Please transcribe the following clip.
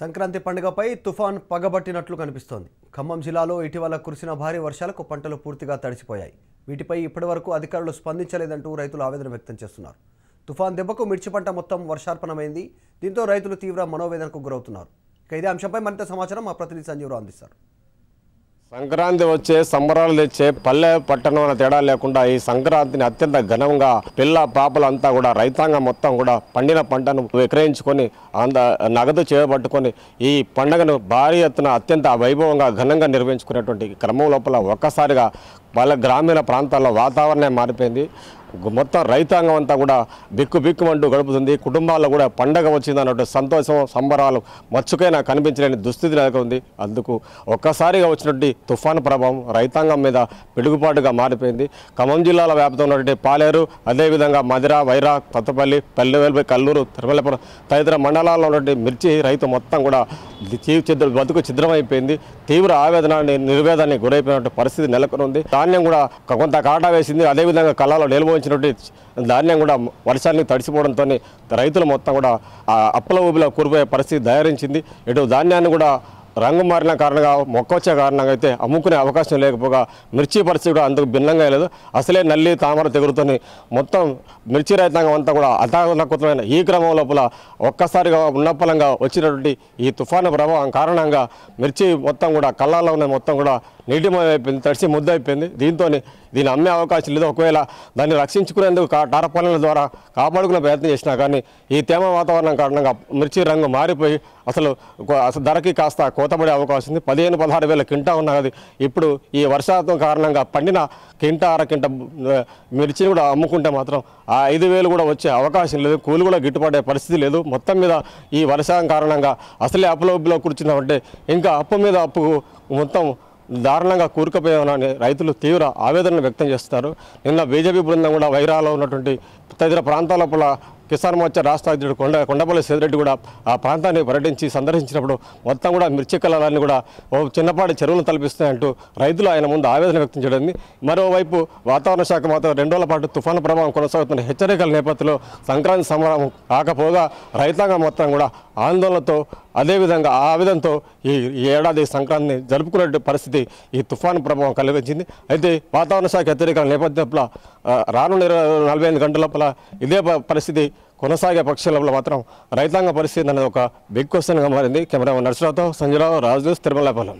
సంక్రాంతి పండుగపై తుఫాన్ పగబట్టినట్లు కనిపిస్తోంది ఖమ్మం జిల్లాలో ఇటీవల కురిసిన భారీ వర్షాలకు పంటలు పూర్తిగా తడిసిపోయాయి వీటిపై ఇప్పటివరకు అధికారులు స్పందించలేదంటూ రైతులు ఆవేదన వ్యక్తం చేస్తున్నారు తుఫాన్ దెబ్బకు మిర్చి పంట మొత్తం వర్షార్పణమైంది దీంతో రైతులు తీవ్ర మనోవేదనకు గురవుతున్నారు ఇక ఇదే అంశంపై మరింత సమాచారం మా ప్రతినిధి సంజీవరావు అందిస్తారు సంక్రాంతి వచ్చే సంబరాలు తెచ్చే పల్లె పట్టణం అనే తేడా లేకుండా ఈ సంక్రాంతిని అత్యంత ఘనంగా పిల్ల పాపలంతా కూడా రైతాంగం మొత్తం కూడా పండిన పంటను విక్రయించుకొని అంద నగదు చేపట్టుకొని ఈ పండుగను భారీ ఎత్తున అత్యంత వైభవంగా ఘనంగా నిర్వహించుకునేటువంటి క్రమం లోపల ఒక్కసారిగా వాళ్ళ గ్రామీణ ప్రాంతాల్లో వాతావరణం మారిపోయింది మొత్తం రైతాంగం అంతా కూడా బిక్కు బిక్కు అంటూ గడుపుతుంది కుటుంబాల్లో కూడా పండగ వచ్చింది అన్నట్టు సంతోషం సంబరాలు మచ్చుకైనా కనిపించలేని దుస్థితి నెలకొంది అందుకు ఒక్కసారిగా వచ్చినటువంటి తుఫాను ప్రభావం రైతాంగం మీద పిడుగుపాటుగా మారిపోయింది ఖమ్మం జిల్లాల వ్యాప్తంగా ఉన్నటువంటి పాలేరు అదేవిధంగా మదిర వైరా కొత్తపల్లి పల్లెవెల్పై కల్లూరు తిరుమలపురం తదితర మండలాల్లో ఉన్నటువంటి మిర్చి రైతు మొత్తం కూడా చిద్ర బతుకు ఛిద్రమైపోయింది తీవ్ర ఆవేదన నిర్వేదాన్ని గురైపోయినటువంటి పరిస్థితి నెలకొనుంది ధాన్యం కూడా కొంత కాటా వేసింది అదేవిధంగా కళలో నిల్వ పండించినటువంటి ధాన్యం కూడా వర్షానికి తడిసిపోవడంతో రైతులు మొత్తం కూడా అప్పుల ఊబిలో కూరిపోయే పరిస్థితి దయారించింది ఇటు ధాన్యాన్ని కూడా రంగు మారిన కారణంగా మొక్క వచ్చే కారణంగా అయితే అమ్ముకునే అవకాశం లేకపోగా మిర్చి పరిస్థితి కూడా అందుకు భిన్నంగా లేదు అసలే నల్లి తామర తెగురుతోని మొత్తం మిర్చి రైతాంగం అంతా కూడా అతాకృతమైన ఈ క్రమం లోపల ఒక్కసారిగా ఉన్నప్పలంగా వచ్చినటువంటి ఈ తుఫాను ప్రభావం కారణంగా మిర్చి మొత్తం కూడా కళ్ళాల్లో ఉన్న మొత్తం కూడా నీటిమయం అయిపోయింది తడిసి ముద్ద అయిపోయింది దీంతో దీన్ని అమ్మే అవకాశం లేదు ఒకవేళ దాన్ని రక్షించుకునేందుకు టారపాలనల ద్వారా కాపాడుకునే ప్రయత్నం చేసినా కానీ ఈ తేమ వాతావరణం కారణంగా మిర్చి రంగు మారిపోయి అసలు అసలు ధరకి కాస్త కోతబడే అవకాశం ఉంది పదిహేను పదహారు వేల కింటా ఉన్నది ఇప్పుడు ఈ వర్షాతం కారణంగా పండిన కింట అర కింట మిర్చిని కూడా అమ్ముకుంటే మాత్రం ఆ ఐదు వేలు కూడా వచ్చే అవకాశం లేదు కూలి కూడా గిట్టుపడే పరిస్థితి లేదు మొత్తం మీద ఈ వర్షం కారణంగా అసలే అప్పులో కూర్చున్నామంటే ఇంకా అప్పు మీద అప్పు మొత్తం దారుణంగా కూరుకుపోయామని రైతులు తీవ్ర ఆవేదన వ్యక్తం చేస్తారు నిన్న బీజేపీ బృందం కూడా వైరాలో ఉన్నటువంటి తదితర ప్రాంతాల కిసాన్ మోర్చా రాష్ట్ర అధ్యక్షుడు కొండ కొండపల్లి సేదిరెడ్డి కూడా ఆ ప్రాంతాన్ని పర్యటించి సందర్శించినప్పుడు మొత్తం కూడా మిర్చి కళాలన్నీ కూడా ఓ చిన్నపాటి చెరువులను తలపిస్తున్నాయంటూ రైతులు ఆయన ముందు ఆవేదన వ్యక్తం చేయడం మరోవైపు వాతావరణ శాఖ మాత్రం రెండు రోజుల పాటు తుఫాను ప్రభావం కొనసాగుతున్న హెచ్చరికల నేపథ్యంలో సంక్రాంతి సంబరం కాకపోగా రైతాంగం మొత్తం కూడా ఆందోళనతో అదేవిధంగా ఆవేదనతో ఈ ఏడాది సంక్రాంతిని జరుపుకునే పరిస్థితి ఈ తుఫాను ప్రభావం కలిగించింది అయితే వాతావరణ శాఖ హెచ్చరికల నేపథ్యంలో రానున్న నలభై ఐదు గంటల ఇదే పరిస్థితి కొనసాగే పక్షంలో మాత్రం రైతాంగ పరిస్థితి అనేది ఒక బిగ్ క్వశ్చన్గా మారింది కెమెరా నర్సరావుతో సంజయరావు రాజు తిరుమలపాలెం